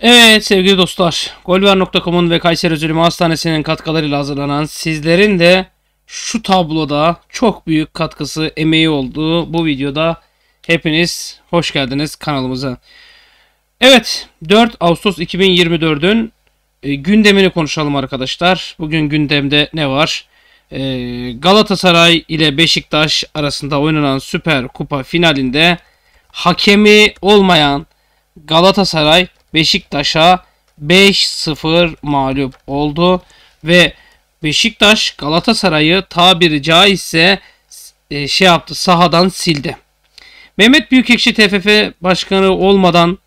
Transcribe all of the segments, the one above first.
Evet sevgili dostlar, golver.com'un ve Kayseri Üzülümü Hastanesi'nin katkılarıyla hazırlanan sizlerin de şu tabloda çok büyük katkısı, emeği olduğu bu videoda hepiniz hoş geldiniz kanalımıza. Evet, 4 Ağustos 2024'ün e, gündemini konuşalım arkadaşlar. Bugün gündemde ne var? E, Galatasaray ile Beşiktaş arasında oynanan Süper Kupa finalinde hakemi olmayan Galatasaray Beşiktaş'a 5-0 mağlup oldu ve Beşiktaş Galatasaray'ı tabiri caizse e, şey yaptı sahadan sildi. Mehmet Büyükekşi TFF başkanı olmadan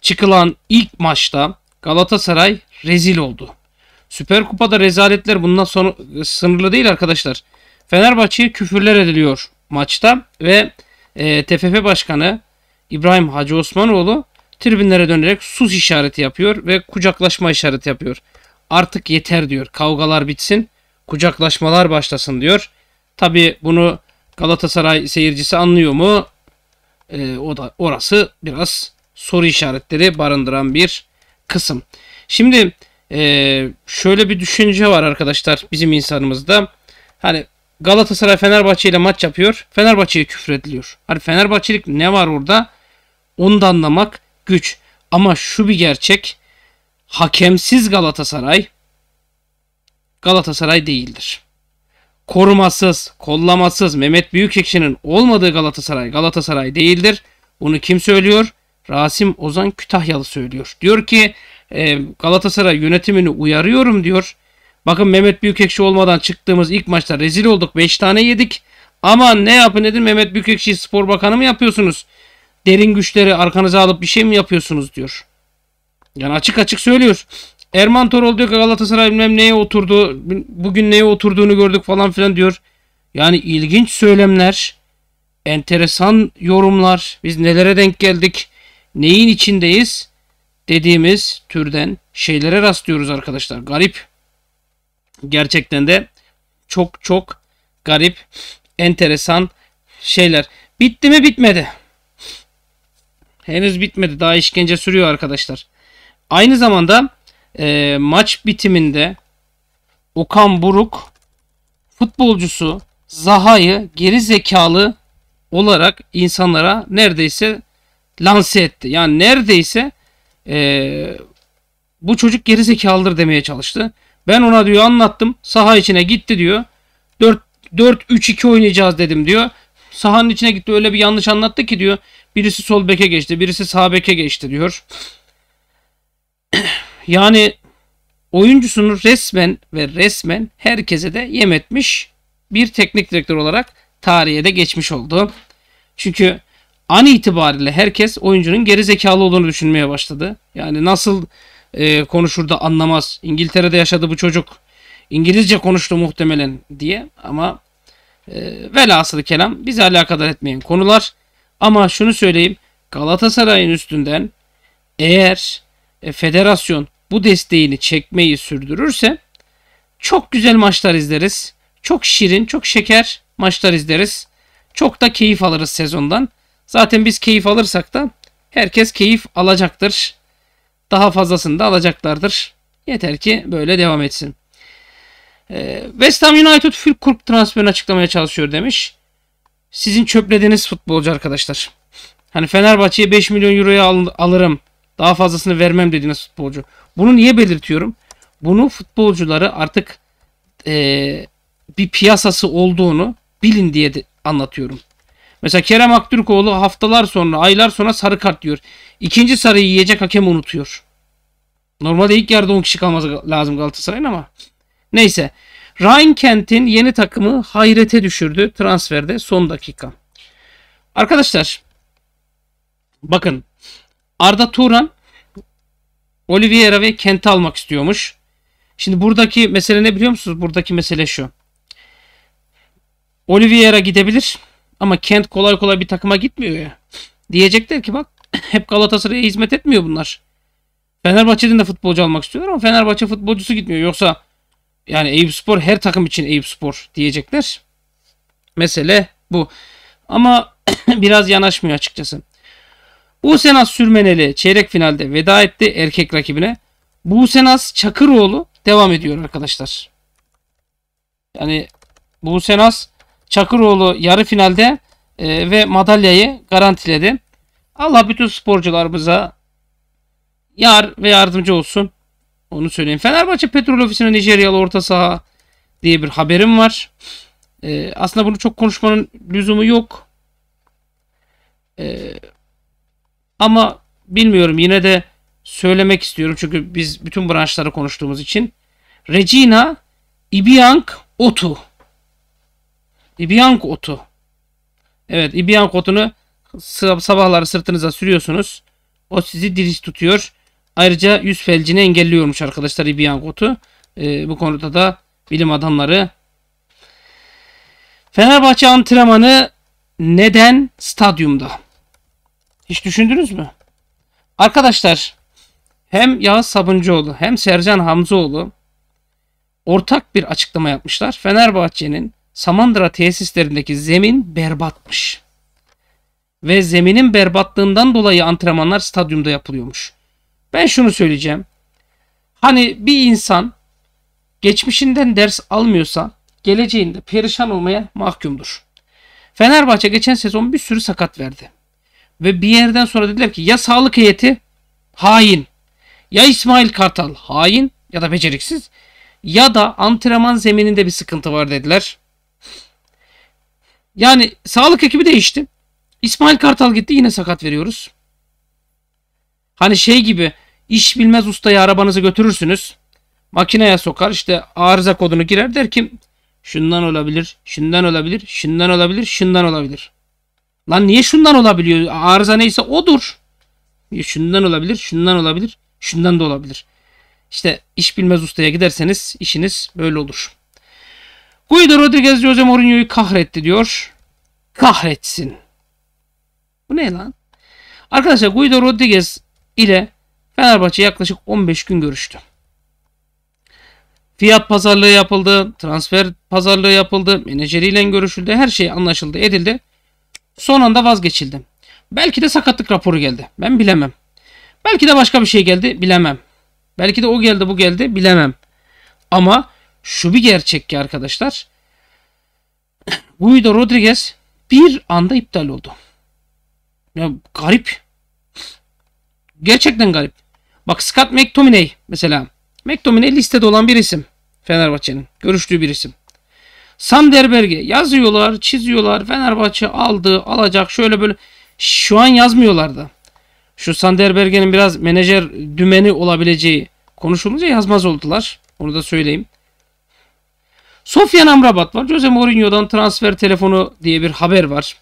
çıkılan ilk maçta Galatasaray rezil oldu. Süper Kupa'da rezaletler bundan sonra e, sınırlı değil arkadaşlar. Fenerbahçe'ye küfürler ediliyor maçta ve e, TFF Başkanı İbrahim Hacı Osmanoğlu Tribünlere dönerek sus işareti yapıyor ve kucaklaşma işareti yapıyor. Artık yeter diyor. Kavgalar bitsin, kucaklaşmalar başlasın diyor. Tabi bunu Galatasaray seyircisi anlıyor mu? Ee, o da orası biraz soru işaretleri barındıran bir kısım. Şimdi e, şöyle bir düşünce var arkadaşlar bizim insanımızda. Hani Galatasaray Fenerbahçe ile maç yapıyor. Fenerbahçe'ye küfür ediliyor. Hani Fenerbahçelik ne var orada? Onu da anlamak güç. Ama şu bir gerçek. Hakemsiz Galatasaray Galatasaray değildir. Korumasız, kollamasız Mehmet Büyükekşi'nin olmadığı Galatasaray Galatasaray değildir. Bunu kim söylüyor? Rasim Ozan Kütahyalı söylüyor. Diyor ki e, Galatasaray yönetimini uyarıyorum diyor. Bakın Mehmet Büyükekşi olmadan çıktığımız ilk maçta rezil olduk. 5 tane yedik. Aman ne yapın edin Mehmet Büyükekşi spor bakanı mı yapıyorsunuz? derin güçleri arkanıza alıp bir şey mi yapıyorsunuz diyor. Yani açık açık söylüyor. Erman Torol diyor ki Galatasaray bilmem neye oturdu. Bugün neye oturduğunu gördük falan filan diyor. Yani ilginç söylemler, enteresan yorumlar, biz nelere denk geldik, neyin içindeyiz dediğimiz türden şeylere rastlıyoruz arkadaşlar. Garip. Gerçekten de çok çok garip, enteresan şeyler. Bitti mi bitmedi henüz bitmedi. Daha işkence sürüyor arkadaşlar. Aynı zamanda e, maç bitiminde Okan Buruk futbolcusu Zaha'yı geri zekalı olarak insanlara neredeyse lanse etti. Yani neredeyse e, bu çocuk geri zekalıdır demeye çalıştı. Ben ona diyor anlattım. Saha içine gitti diyor. 4 4-3-2 oynayacağız dedim diyor. Sahanın içine gitti öyle bir yanlış anlattı ki diyor. Birisi sol beke geçti, birisi sağ beke geçti diyor. yani oyuncusunu resmen ve resmen herkese de yem etmiş bir teknik direktör olarak tarihe de geçmiş oldu. Çünkü an itibariyle herkes oyuncunun geri zekalı olduğunu düşünmeye başladı. Yani nasıl e, konuşur da anlamaz. İngiltere'de yaşadı bu çocuk. İngilizce konuştu muhtemelen diye ama e, velhasılı kelam bizi alakadar etmeyen konular. Ama şunu söyleyeyim Galatasaray'ın üstünden eğer e, federasyon bu desteğini çekmeyi sürdürürse çok güzel maçlar izleriz. Çok şirin, çok şeker maçlar izleriz. Çok da keyif alırız sezondan. Zaten biz keyif alırsak da herkes keyif alacaktır. Daha fazlasını da alacaklardır. Yeter ki böyle devam etsin. E, West Ham United Fülkurp transferini açıklamaya çalışıyor demiş sizin çöplediğiniz futbolcu arkadaşlar. Hani Fenerbahçe'ye 5 milyon euroya al alırım. Daha fazlasını vermem dediğiniz futbolcu. Bunu niye belirtiyorum? Bunu futbolcuları artık e, bir piyasası olduğunu bilin diye de anlatıyorum. Mesela Kerem Aktürkoğlu haftalar sonra, aylar sonra sarı kart diyor. İkinci sarıyı yiyecek hakem unutuyor. Normalde ilk yarıda 10 kişi kalması lazım Galatasaray'ın ama. Neyse. Ryan Kent'in yeni takımı hayrete düşürdü transferde son dakika. Arkadaşlar bakın Arda Turan Oliveira ve Kent'i almak istiyormuş. Şimdi buradaki mesele ne biliyor musunuz? Buradaki mesele şu. Oliveira gidebilir ama Kent kolay kolay bir takıma gitmiyor ya. Diyecekler ki bak hep Galatasaray'a hizmet etmiyor bunlar. Fenerbahçe'den de futbolcu almak istiyorlar ama Fenerbahçe futbolcusu gitmiyor. Yoksa yani Eyüp Spor her takım için Eyüp Spor diyecekler. Mesele bu. Ama biraz yanaşmıyor açıkçası. Busenas Sürmeneli çeyrek finalde veda etti erkek rakibine. Busenas Çakıroğlu devam ediyor arkadaşlar. Yani Busenas Çakıroğlu yarı finalde e, ve madalyayı garantiledi. Allah bütün sporcularımıza yar ve yardımcı olsun. Onu söyleyeyim. Fenerbahçe Petrol Ofisinin Nijeryalı orta saha diye bir haberim var. Ee, aslında bunu çok konuşmanın lüzumu yok. Ee, ama bilmiyorum yine de söylemek istiyorum. Çünkü biz bütün branşları konuştuğumuz için. Regina Ibiank Otu. Ibiank Otu. Evet Ibiank Otu'nu sabahları sırtınıza sürüyorsunuz. O sizi diriş tutuyor. Ayrıca yüz felcini engelliyormuş arkadaşlar İbiyan kotu. E, ee, bu konuda da bilim adamları Fenerbahçe antrenmanı neden stadyumda? Hiç düşündünüz mü? Arkadaşlar hem Yağız Sabuncuoğlu hem Sercan Hamzoğlu ortak bir açıklama yapmışlar. Fenerbahçe'nin Samandıra tesislerindeki zemin berbatmış. Ve zeminin berbatlığından dolayı antrenmanlar stadyumda yapılıyormuş. Ben şunu söyleyeceğim. Hani bir insan geçmişinden ders almıyorsa geleceğinde perişan olmaya mahkumdur. Fenerbahçe geçen sezon bir sürü sakat verdi. Ve bir yerden sonra dediler ki ya sağlık heyeti hain. Ya İsmail Kartal hain ya da beceriksiz ya da antrenman zemininde bir sıkıntı var dediler. Yani sağlık ekibi değişti. İsmail Kartal gitti yine sakat veriyoruz. Hani şey gibi iş bilmez ustaya arabanızı götürürsünüz. Makineye sokar işte arıza kodunu girer der ki şundan olabilir, şundan olabilir, şundan olabilir, şundan olabilir. Lan niye şundan olabiliyor? Arıza neyse odur. Şundan olabilir, şundan olabilir, şundan da olabilir. İşte iş bilmez ustaya giderseniz işiniz böyle olur. Guido Rodriguez Jose Mourinho'yu kahretti diyor. Kahretsin. Bu ne lan? Arkadaşlar Guido Rodriguez ile Fenerbahçe yaklaşık 15 gün görüştü. Fiyat pazarlığı yapıldı, transfer pazarlığı yapıldı, menajeriyle görüşüldü, her şey anlaşıldı, edildi. Son anda vazgeçildi. Belki de sakatlık raporu geldi. Ben bilemem. Belki de başka bir şey geldi, bilemem. Belki de o geldi, bu geldi, bilemem. Ama şu bir gerçek ki arkadaşlar. Guido Rodriguez bir anda iptal oldu. Ya garip. Gerçekten garip. Bak Scott McTominay mesela. McTominay listede olan bir isim. Fenerbahçe'nin. Görüştüğü bir isim. Sander Berge yazıyorlar, çiziyorlar. Fenerbahçe aldı, alacak şöyle böyle. Şu an yazmıyorlar da. Şu Sander Berge'nin biraz menajer dümeni olabileceği konuşulunca yazmaz oldular. Onu da söyleyeyim. Sofyan Amrabat var. Jose Mourinho'dan transfer telefonu diye bir haber var.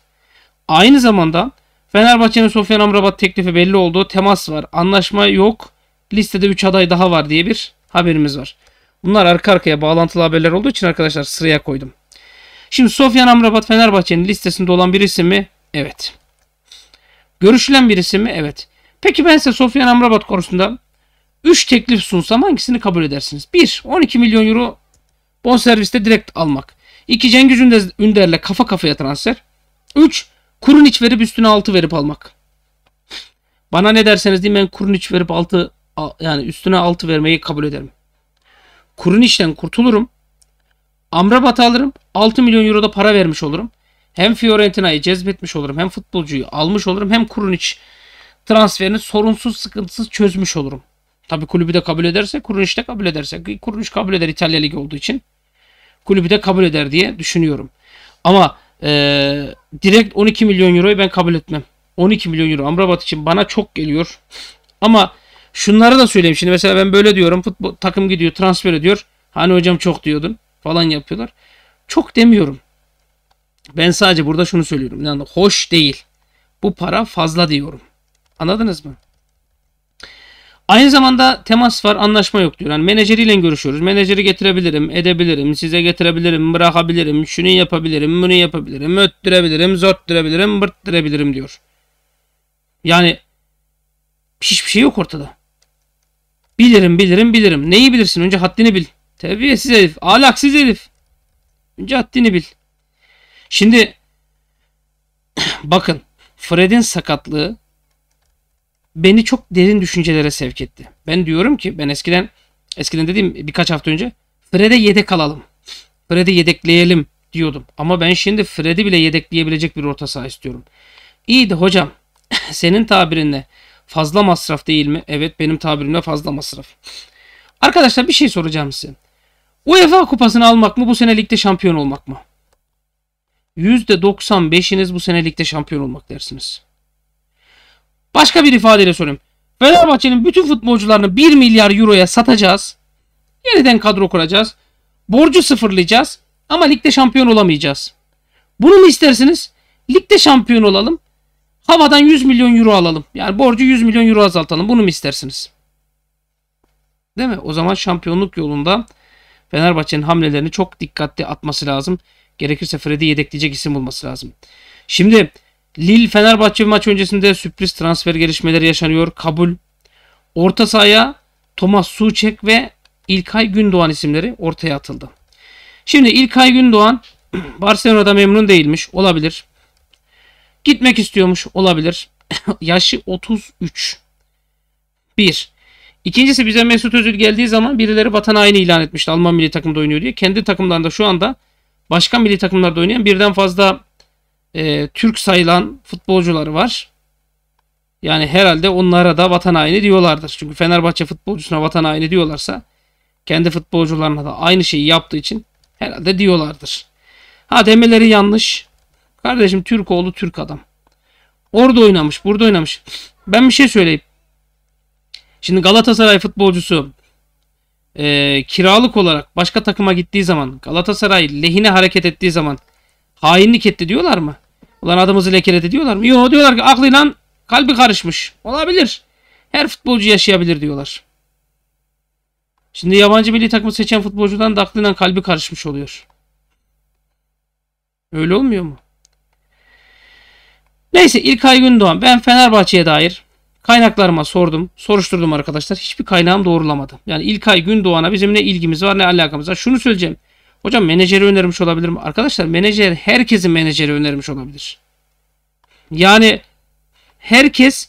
Aynı zamanda Fenerbahçe'nin Sofyan Amrabat teklifi belli oldu. Temas var. Anlaşma yok. Listede 3 aday daha var diye bir haberimiz var. Bunlar arka arkaya bağlantılı haberler olduğu için arkadaşlar sıraya koydum. Şimdi Sofyan Amrabat Fenerbahçe'nin listesinde olan birisi mi? Evet. Görüşülen birisi mi? Evet. Peki ben size Sofyan Amrabat konusunda 3 teklif sunsam hangisini kabul edersiniz? 1. 12 milyon euro bonserviste direkt almak. 2. Cengiz Ünder'le kafa kafaya transfer. 3. Kurun iç verip üstüne altı verip almak. Bana ne derseniz deyin ben kurun iç verip altı yani üstüne altı vermeyi kabul ederim. Kurun içten kurtulurum. Amrabat alırım. 6 milyon euro da para vermiş olurum. Hem Fiorentina'yı cezbetmiş olurum. Hem futbolcuyu almış olurum. Hem kurun iç transferini sorunsuz sıkıntısız çözmüş olurum. Tabi kulübü de kabul ederse, kuruluş de kabul ederse. kurun iş kabul eder İtalya Ligi olduğu için. Kulübü de kabul eder diye düşünüyorum. Ama ee, direkt 12 milyon euroyu ben kabul etmem. 12 milyon euro Amrabat için bana çok geliyor. Ama şunları da söyleyeyim. Şimdi mesela ben böyle diyorum. Futbol takım gidiyor, transfer ediyor. Hani hocam çok diyordun falan yapıyorlar. Çok demiyorum. Ben sadece burada şunu söylüyorum. Yani hoş değil. Bu para fazla diyorum. Anladınız mı? Aynı zamanda temas var, anlaşma yok diyor. Yani menajeriyle görüşüyoruz. Menajeri getirebilirim, edebilirim, size getirebilirim, bırakabilirim, şunu yapabilirim, bunu yapabilirim, öttürebilirim, zortturabilirim, bırttırabilirim diyor. Yani hiçbir şey yok ortada. Bilirim, bilirim, bilirim. Neyi bilirsin? Önce haddini bil. Terbiyesiz herif, ahlaksız herif. Önce haddini bil. Şimdi bakın Fred'in sakatlığı beni çok derin düşüncelere sevk etti. Ben diyorum ki ben eskiden eskiden dediğim birkaç hafta önce Fred'e yedek alalım. Fred'i yedekleyelim diyordum. Ama ben şimdi Fred'i bile yedekleyebilecek bir orta saha istiyorum. İyi de hocam senin tabirinle fazla masraf değil mi? Evet benim tabirimle fazla masraf. Arkadaşlar bir şey soracağım size. UEFA kupasını almak mı bu sene ligde şampiyon olmak mı? %95'iniz bu sene ligde şampiyon olmak dersiniz. Başka bir ifadeyle söyleyeyim. Fenerbahçe'nin bütün futbolcularını 1 milyar euroya satacağız. Yeniden kadro kuracağız. Borcu sıfırlayacağız. Ama ligde şampiyon olamayacağız. Bunu mu istersiniz? Ligde şampiyon olalım. Havadan 100 milyon euro alalım. Yani borcu 100 milyon euro azaltalım. Bunu mu istersiniz? Değil mi? O zaman şampiyonluk yolunda Fenerbahçe'nin hamlelerini çok dikkatli atması lazım. Gerekirse Fred'i yedekleyecek isim bulması lazım. Şimdi Lil Fenerbahçe maç öncesinde sürpriz transfer gelişmeleri yaşanıyor. Kabul. Orta sahaya Thomas Suçek ve İlkay Gündoğan isimleri ortaya atıldı. Şimdi İlkay Gündoğan Barcelona'da memnun değilmiş. Olabilir. Gitmek istiyormuş. Olabilir. Yaşı 33. 1. İkincisi bize Mesut Özil geldiği zaman birileri vatan haini ilan etmişti. Alman milli takımda oynuyor diye. Kendi takımlarında şu anda başka milli takımlarda oynayan birden fazla e, Türk sayılan futbolcuları var. Yani herhalde onlara da vatan haini diyorlardır. Çünkü Fenerbahçe futbolcusuna vatan haini diyorlarsa kendi futbolcularına da aynı şeyi yaptığı için herhalde diyorlardır. Ha demeleri yanlış. Kardeşim Türk oğlu Türk adam. Orada oynamış, burada oynamış. Ben bir şey söyleyeyim. Şimdi Galatasaray futbolcusu e, kiralık olarak başka takıma gittiği zaman, Galatasaray lehine hareket ettiği zaman hainlik etti diyorlar mı? Ulan adımızı lekeledi diyorlar mı? Yok diyorlar ki aklıyla kalbi karışmış. Olabilir. Her futbolcu yaşayabilir diyorlar. Şimdi yabancı milli takımı seçen futbolcudan da aklıyla kalbi karışmış oluyor. Öyle olmuyor mu? Neyse İlkay Gündoğan ben Fenerbahçe'ye dair kaynaklarıma sordum. Soruşturdum arkadaşlar. Hiçbir kaynağım doğrulamadı. Yani İlkay Gündoğan'a bizim ne ilgimiz var ne alakamız var. Şunu söyleyeceğim. Hocam menajeri önermiş olabilirim. Arkadaşlar menajer herkesin menajeri önermiş olabilir. Yani herkes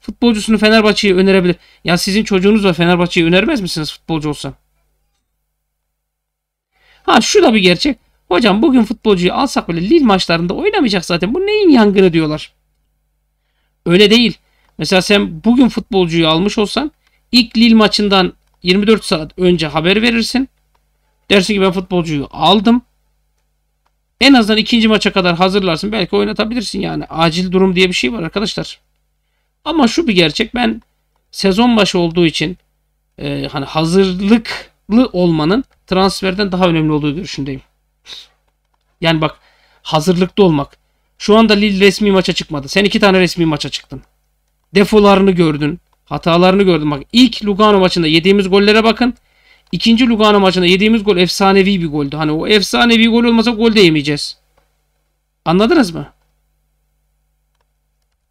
futbolcusunu Fenerbahçe'ye önerebilir. Ya sizin çocuğunuz var Fenerbahçe'ye önermez misiniz futbolcu olsa? Ha şu da bir gerçek. Hocam bugün futbolcuyu alsak bile Lille maçlarında oynamayacak zaten. Bu neyin yangını diyorlar. Öyle değil. Mesela sen bugün futbolcuyu almış olsan ilk Lille maçından 24 saat önce haber verirsin. Dersin ki ben futbolcuyu aldım. En azından ikinci maça kadar hazırlarsın. Belki oynatabilirsin yani. Acil durum diye bir şey var arkadaşlar. Ama şu bir gerçek. Ben sezon başı olduğu için e, hani hazırlıklı olmanın transferden daha önemli olduğu görüşündeyim. Yani bak hazırlıklı olmak. Şu anda Lille resmi maça çıkmadı. Sen iki tane resmi maça çıktın. Defolarını gördün. Hatalarını gördün. Bak ilk Lugano maçında yediğimiz gollere bakın. İkinci Lugano maçında yediğimiz gol efsanevi bir goldü. Hani o efsanevi gol olmasa gol de yemeyeceğiz. Anladınız mı?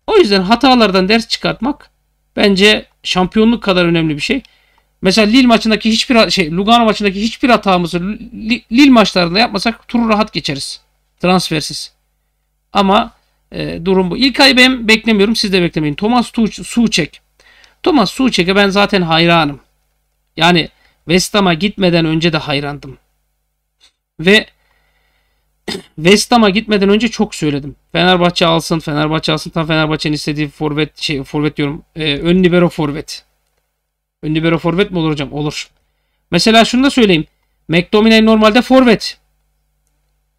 O yüzden hatalardan ders çıkartmak bence şampiyonluk kadar önemli bir şey. Mesela Lille maçındaki hiçbir şey Lugano maçındaki hiçbir hatamızı Lille maçlarında yapmasak turu rahat geçeriz. Transfersiz. Ama e, durum bu. İlk ay ben beklemiyorum. Siz de beklemeyin. Thomas Suçek. Thomas Suçek'e ben zaten hayranım. Yani West gitmeden önce de hayrandım. Ve West gitmeden önce çok söyledim. Fenerbahçe alsın, Fenerbahçe alsın. Tam Fenerbahçe'nin istediği forvet, şey, forvet diyorum. E, ön libero forvet. Ön libero forvet mi olur hocam? Olur. Mesela şunu da söyleyeyim. McTominay normalde forvet.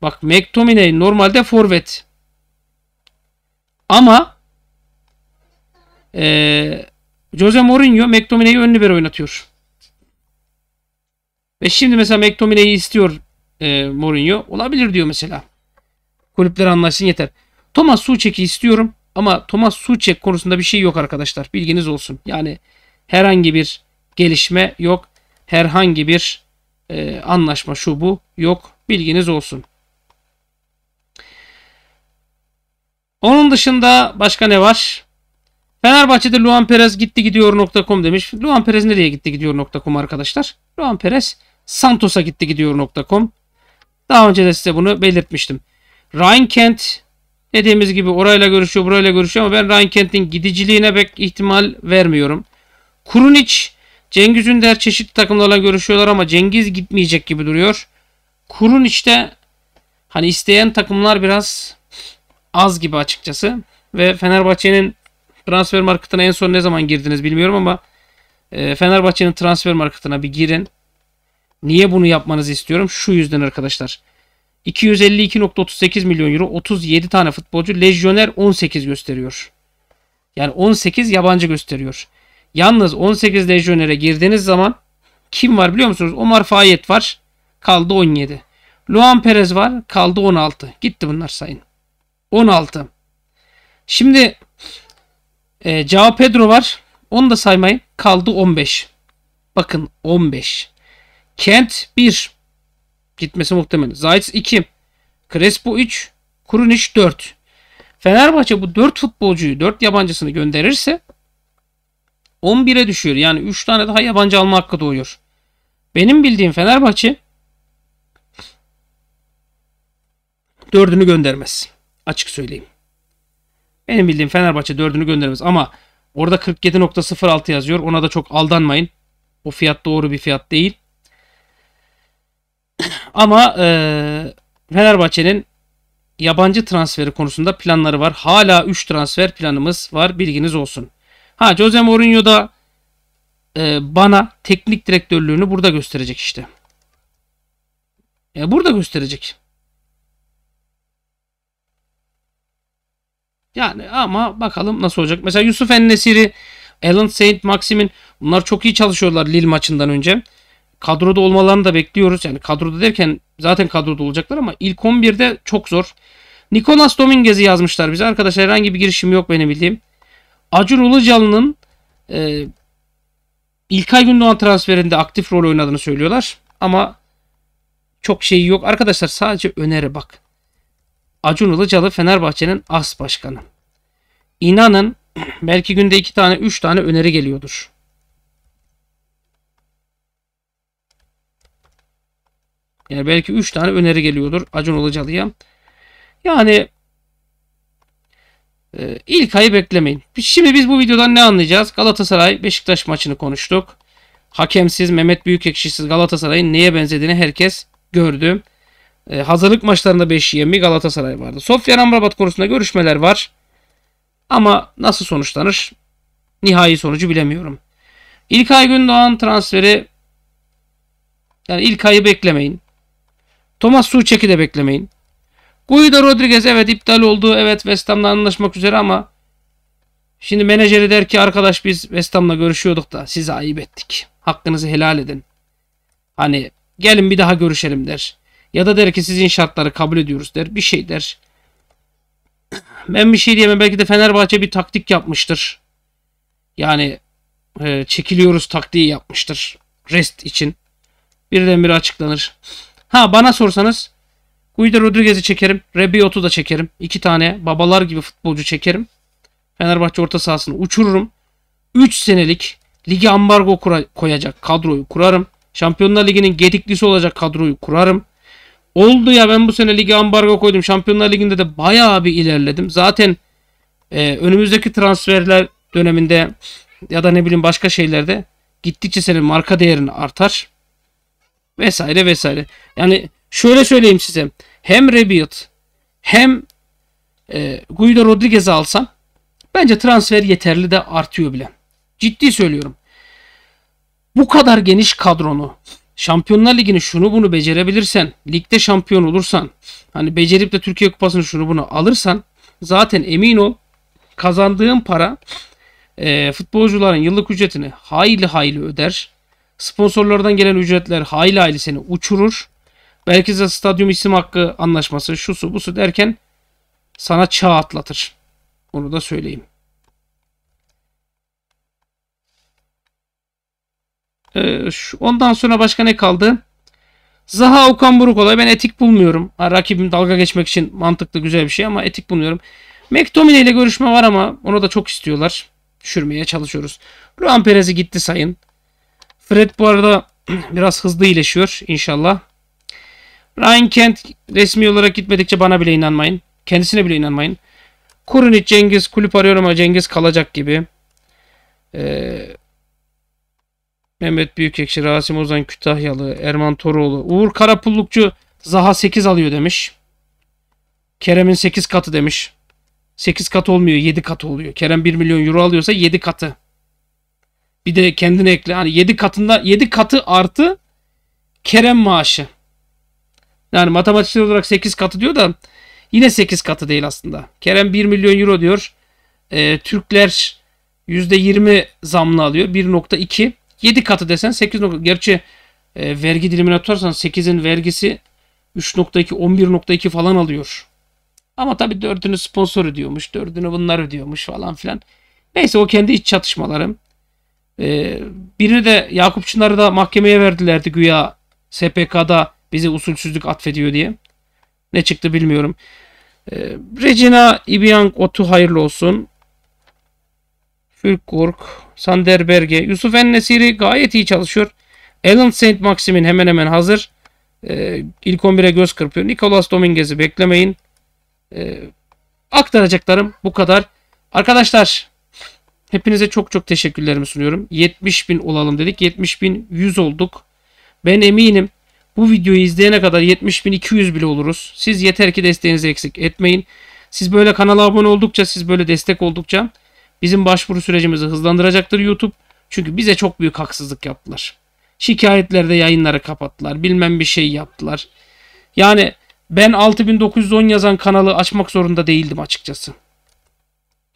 Bak McTominay normalde forvet. Ama e, Jose Mourinho McTominay'ı ön libero oynatıyor. Ve şimdi mesela McTominay'i istiyor e, Mourinho. Olabilir diyor mesela. Kulüpler anlaşsın yeter. Thomas Suçek'i istiyorum ama Thomas Suçek konusunda bir şey yok arkadaşlar. Bilginiz olsun. Yani herhangi bir gelişme yok. Herhangi bir e, anlaşma şu bu yok. Bilginiz olsun. Onun dışında başka ne var? Fenerbahçe'de Luan Perez gitti gidiyor.com demiş. Luan Perez nereye gitti gidiyor.com arkadaşlar? Luan Perez Santos'a gitti gidiyor.com. Daha önce de size bunu belirtmiştim. Ryan Kent dediğimiz gibi orayla görüşüyor burayla görüşüyor ama ben Ryan Kent'in gidiciliğine pek ihtimal vermiyorum. Kurunic Cengiz Ünder çeşitli takımlarla görüşüyorlar ama Cengiz gitmeyecek gibi duruyor. Kurun hani isteyen takımlar biraz az gibi açıkçası. Ve Fenerbahçe'nin transfer marketine en son ne zaman girdiniz bilmiyorum ama e, Fenerbahçe'nin transfer marketine bir girin. Niye bunu yapmanızı istiyorum? Şu yüzden arkadaşlar. 252.38 milyon euro 37 tane futbolcu lejyoner 18 gösteriyor. Yani 18 yabancı gösteriyor. Yalnız 18 lejyonere girdiğiniz zaman kim var biliyor musunuz? Omar Fayet var. Kaldı 17. Luan Perez var. Kaldı 16. Gitti bunlar sayın. 16. Şimdi e, Cao Pedro var. Onu da saymayın. Kaldı 15. Bakın 15. Kent 1. Gitmesi muhtemel. Zayt 2. Crespo 3. Kurunic 4. Fenerbahçe bu 4 futbolcuyu 4 yabancısını gönderirse 11'e düşüyor. Yani 3 tane daha yabancı alma hakkı doğuyor. Benim bildiğim Fenerbahçe 4'ünü göndermez. Açık söyleyeyim. Benim bildiğim Fenerbahçe 4'ünü göndermez ama orada 47.06 yazıyor. Ona da çok aldanmayın. O fiyat doğru bir fiyat değil. Ama e, Fenerbahçe'nin yabancı transferi konusunda planları var. Hala 3 transfer planımız var. Bilginiz olsun. Ha Jose Mourinho da e, bana teknik direktörlüğünü burada gösterecek işte. E, burada gösterecek. Yani ama bakalım nasıl olacak. Mesela Yusuf Ennesiri, Alan Saint Maximin bunlar çok iyi çalışıyorlar Lille maçından önce kadroda olmalarını da bekliyoruz. Yani kadroda derken zaten kadroda olacaklar ama ilk 11'de çok zor. Nicolas Dominguez'i yazmışlar bize. Arkadaşlar herhangi bir girişim yok benim bildiğim. Acun Ilıcalı'nın e, İlkay Gündoğan transferinde aktif rol oynadığını söylüyorlar. Ama çok şeyi yok. Arkadaşlar sadece öneri bak. Acun Ilıcalı Fenerbahçe'nin as başkanı. İnanın belki günde iki tane üç tane öneri geliyordur. Yani belki 3 tane öneri geliyordur Acun Ilıcalı'ya. Yani e, ilk ayı beklemeyin. Şimdi biz bu videodan ne anlayacağız? Galatasaray Beşiktaş maçını konuştuk. Hakemsiz Mehmet Büyükekşisiz Galatasaray'ın neye benzediğini herkes gördü. E, hazırlık maçlarında 5 yemi Galatasaray vardı. Sofyan Amrabat konusunda görüşmeler var. Ama nasıl sonuçlanır? Nihai sonucu bilemiyorum. İlkay Gündoğan transferi yani ilk ayı beklemeyin. Thomas Suçeki de beklemeyin. Guido Rodriguez evet iptal oldu. Evet West Ham'la anlaşmak üzere ama şimdi menajeri der ki arkadaş biz West Ham'la görüşüyorduk da size ayıp ettik. Hakkınızı helal edin. Hani gelin bir daha görüşelim der. Ya da der ki sizin şartları kabul ediyoruz der. Bir şey der. Ben bir şey diyemem. Belki de Fenerbahçe bir taktik yapmıştır. Yani e, çekiliyoruz taktiği yapmıştır. Rest için. Birdenbire açıklanır. Ha bana sorsanız Guido Rodriguez'i çekerim. Rebiot'u da çekerim. İki tane babalar gibi futbolcu çekerim. Fenerbahçe orta sahasını uçururum. 3 senelik ligi ambargo kura, koyacak kadroyu kurarım. Şampiyonlar Ligi'nin gediklisi olacak kadroyu kurarım. Oldu ya ben bu sene ligi ambargo koydum. Şampiyonlar Ligi'nde de bayağı bir ilerledim. Zaten e, önümüzdeki transferler döneminde ya da ne bileyim başka şeylerde gittikçe senin marka değerin artar. Vesaire vesaire. Yani şöyle söyleyeyim size. Hem Rebiot hem e, Guido Rodriguez'i alsam bence transfer yeterli de artıyor bile. Ciddi söylüyorum. Bu kadar geniş kadronu Şampiyonlar Ligi'ni şunu bunu becerebilirsen, ligde şampiyon olursan, hani becerip de Türkiye Kupası'nı şunu bunu alırsan zaten emin ol kazandığın para e, futbolcuların yıllık ücretini hayli hayli öder. Sponsorlardan gelen ücretler hayli hayli seni uçurur. Belki de stadyum isim hakkı anlaşması şu su bu su derken sana çağ atlatır. Onu da söyleyeyim. Ee, ondan sonra başka ne kaldı? Zaha Okan Buruk olayı ben etik bulmuyorum. Ha, rakibim dalga geçmek için mantıklı güzel bir şey ama etik bulmuyorum. McTominay ile görüşme var ama onu da çok istiyorlar. Düşürmeye çalışıyoruz. Luan Perez'i gitti sayın. Fred bu arada biraz hızlı iyileşiyor inşallah. Ryan Kent resmi olarak gitmedikçe bana bile inanmayın. Kendisine bile inanmayın. Kurunic Cengiz kulüp arıyorum ama Cengiz kalacak gibi. Ee, Mehmet Büyükekşi, Rasim Ozan Kütahyalı, Erman Toroğlu, Uğur Karapullukçu Zaha 8 alıyor demiş. Kerem'in 8 katı demiş. 8 kat olmuyor 7 katı oluyor. Kerem 1 milyon euro alıyorsa 7 katı. Bir de kendine ekle. Hani 7 katında 7 katı artı Kerem maaşı. Yani matematiksel olarak 8 katı diyor da yine 8 katı değil aslında. Kerem 1 milyon euro diyor. E, Türkler %20 zamlı alıyor. 1.2. 7 katı desen 8. Gerçi e, vergi dilimine tutarsan 8'in vergisi 3.2 11.2 falan alıyor. Ama tabii dördünü sponsor ödüyormuş. Dördünü bunlar ödüyormuş falan filan. Neyse o kendi iç çatışmalarım. Ee, birini de Yakup Çınar'ı da mahkemeye verdilerdi güya. SPK'da bize usulsüzlük atfediyor diye. Ne çıktı bilmiyorum. E, Regina Ibiang Otu hayırlı olsun. Fülkurk, Sander Berge, Yusuf Ennesiri gayet iyi çalışıyor. Alan Saint Maximin hemen hemen hazır. E, ilk 11'e göz kırpıyor. Nicolas Dominguez'i beklemeyin. E, aktaracaklarım bu kadar. Arkadaşlar hepinize çok çok teşekkürlerimi sunuyorum. 70 bin olalım dedik. 70 bin 100 olduk. Ben eminim bu videoyu izleyene kadar 70.200 bile oluruz. Siz yeter ki desteğinizi eksik etmeyin. Siz böyle kanala abone oldukça, siz böyle destek oldukça bizim başvuru sürecimizi hızlandıracaktır YouTube. Çünkü bize çok büyük haksızlık yaptılar. Şikayetlerde yayınları kapattılar. Bilmem bir şey yaptılar. Yani ben 6910 yazan kanalı açmak zorunda değildim açıkçası.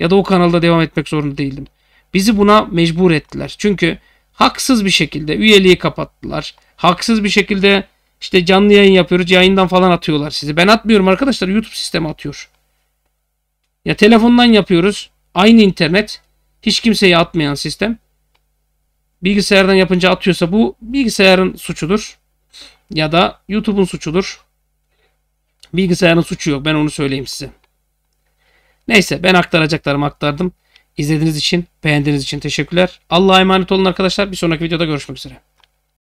Ya da o kanalda devam etmek zorunda değildim. Bizi buna mecbur ettiler. Çünkü haksız bir şekilde üyeliği kapattılar haksız bir şekilde işte canlı yayın yapıyoruz yayından falan atıyorlar sizi. Ben atmıyorum arkadaşlar YouTube sistemi atıyor. Ya telefondan yapıyoruz. Aynı internet. Hiç kimseyi atmayan sistem. Bilgisayardan yapınca atıyorsa bu bilgisayarın suçudur. Ya da YouTube'un suçudur. Bilgisayarın suçu yok. Ben onu söyleyeyim size. Neyse ben aktaracaklarımı aktardım. İzlediğiniz için, beğendiğiniz için teşekkürler. Allah'a emanet olun arkadaşlar. Bir sonraki videoda görüşmek üzere.